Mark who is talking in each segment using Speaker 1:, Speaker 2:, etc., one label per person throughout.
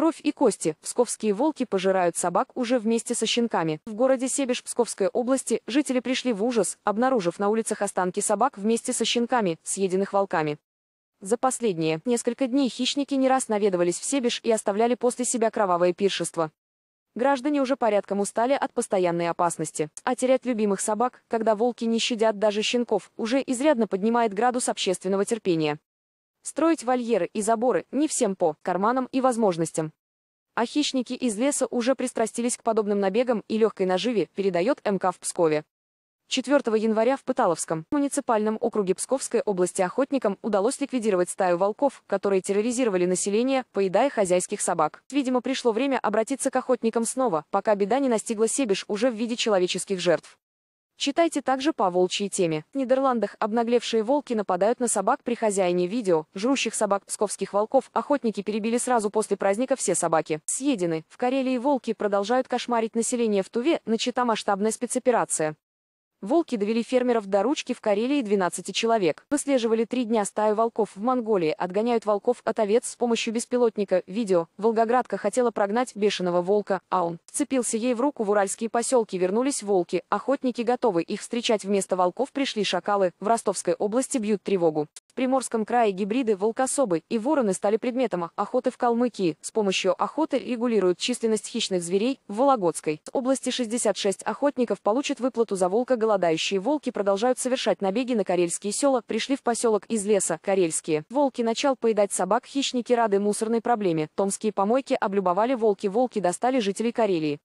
Speaker 1: Кровь и кости. Псковские волки пожирают собак уже вместе со щенками. В городе Себеж Псковской области жители пришли в ужас, обнаружив на улицах останки собак вместе со щенками, съеденных волками. За последние несколько дней хищники не раз наведывались в Себеж и оставляли после себя кровавое пиршество. Граждане уже порядком устали от постоянной опасности. А терять любимых собак, когда волки не щадят даже щенков, уже изрядно поднимает градус общественного терпения. Строить вольеры и заборы не всем по карманам и возможностям. А хищники из леса уже пристрастились к подобным набегам и легкой наживе, передает МК в Пскове. 4 января в Пыталовском муниципальном округе Псковской области охотникам удалось ликвидировать стаю волков, которые терроризировали население, поедая хозяйских собак. Видимо, пришло время обратиться к охотникам снова, пока беда не настигла Себеж уже в виде человеческих жертв. Читайте также по волчьей теме. В Нидерландах обнаглевшие волки нападают на собак при хозяине видео. Жрущих собак псковских волков охотники перебили сразу после праздника все собаки. Съедены. В Карелии волки продолжают кошмарить население в Туве, начата масштабная спецоперация. Волки довели фермеров до ручки в Карелии 12 человек. Выслеживали три дня стаю волков в Монголии, отгоняют волков от овец с помощью беспилотника. Видео. Волгоградка хотела прогнать бешеного волка, а он вцепился ей в руку в уральские поселки. Вернулись волки, охотники готовы их встречать вместо волков пришли шакалы. В Ростовской области бьют тревогу. В Приморском крае гибриды волкособы и вороны стали предметом охоты в Калмыкии. С помощью охоты регулируют численность хищных зверей в Вологодской. С области 66 охотников получат выплату за волка. Голодающие волки продолжают совершать набеги на карельские села, пришли в поселок из леса, карельские. Волки начал поедать собак, хищники рады мусорной проблеме. Томские помойки облюбовали волки, волки достали жителей Карелии.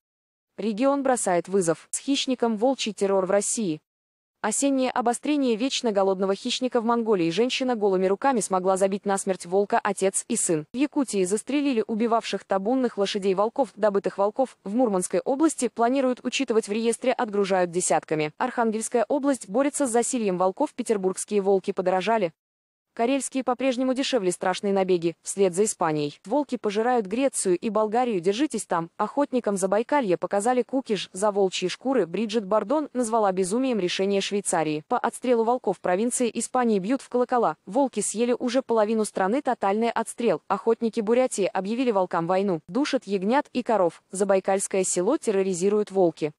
Speaker 1: Регион бросает вызов. С хищником волчий террор в России. Осеннее обострение вечно голодного хищника в Монголии женщина голыми руками смогла забить насмерть волка отец и сын. В Якутии застрелили убивавших табунных лошадей волков, добытых волков в Мурманской области планируют учитывать в реестре, отгружают десятками. Архангельская область борется с засильем волков, петербургские волки подорожали. Карельские по-прежнему дешевле страшные набеги, вслед за Испанией. Волки пожирают Грецию и Болгарию, держитесь там. Охотникам за Байкалье показали кукиш за волчьи шкуры. Бриджит Бардон назвала безумием решение Швейцарии. По отстрелу волков провинции Испании бьют в колокола. Волки съели уже половину страны тотальный отстрел. Охотники Бурятии объявили волкам войну. Душат ягнят и коров. Забайкальское село терроризируют волки.